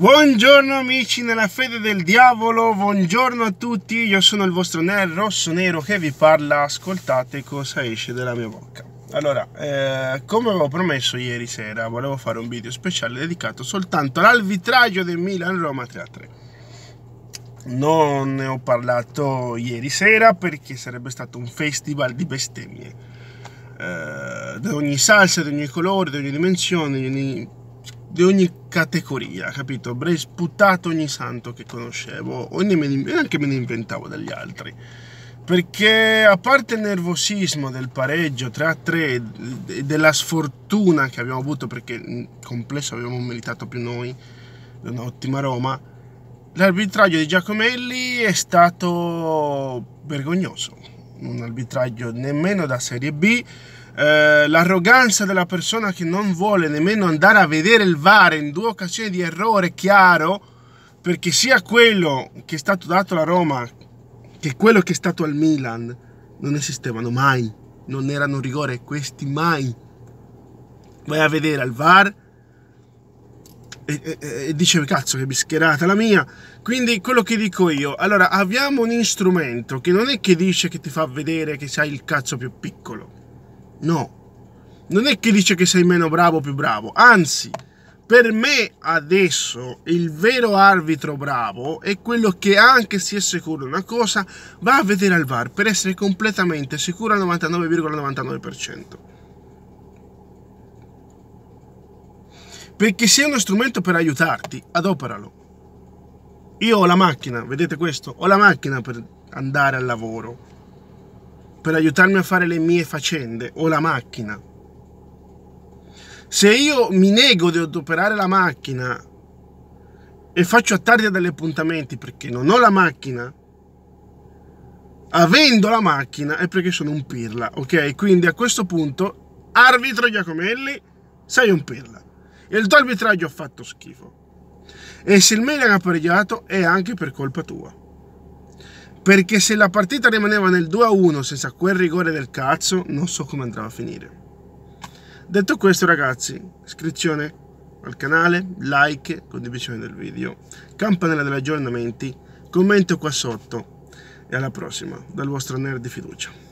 Buongiorno amici nella fede del diavolo, buongiorno a tutti, io sono il vostro Nel Rosso Nero che vi parla, ascoltate cosa esce dalla mia bocca. Allora, eh, come avevo promesso ieri sera, volevo fare un video speciale dedicato soltanto all'arbitraggio del Milan-Roma 3-3. Non ne ho parlato ieri sera perché sarebbe stato un festival di bestemmie. Eh, di ogni salsa, di ogni colore, di ogni dimensione, di ogni di ogni categoria, capito? Avrei sputato ogni santo che conoscevo, ogni me ne, me ne inventavo degli altri. Perché a parte il nervosismo del pareggio 3 a 3 e della sfortuna che abbiamo avuto perché in complesso abbiamo meritato più noi un'ottima Roma, l'arbitraggio di Giacomelli è stato vergognoso. Un arbitraggio nemmeno da Serie B, eh, l'arroganza della persona che non vuole nemmeno andare a vedere il VAR in due occasioni di errore chiaro, perché sia quello che è stato dato alla Roma che quello che è stato al Milan non esistevano mai, non erano rigore questi mai. Vai a vedere al VAR e, e, e dice cazzo che bischerata la mia. Quindi quello che dico io, allora abbiamo un strumento che non è che dice che ti fa vedere che sei il cazzo più piccolo, No, non è che dice che sei meno bravo o più bravo, anzi, per me adesso il vero arbitro bravo è quello che anche se è sicuro di una cosa va a vedere al VAR per essere completamente sicuro al 99,99%. Perché se è uno strumento per aiutarti, adoperalo. Io ho la macchina, vedete questo? Ho la macchina per andare al lavoro per aiutarmi a fare le mie faccende o la macchina. Se io mi nego di adoperare la macchina e faccio a tardi degli appuntamenti perché non ho la macchina, avendo la macchina è perché sono un pirla, ok? Quindi a questo punto, arbitro Giacomelli, sei un pirla. Il tuo arbitraggio ha fatto schifo. E se il Milan ha pareggiato è anche per colpa tua. Perché se la partita rimaneva nel 2-1 senza quel rigore del cazzo, non so come andrà a finire. Detto questo ragazzi, iscrizione al canale, like, condivisione del video, campanella degli aggiornamenti, commento qua sotto e alla prossima dal vostro nerd di fiducia.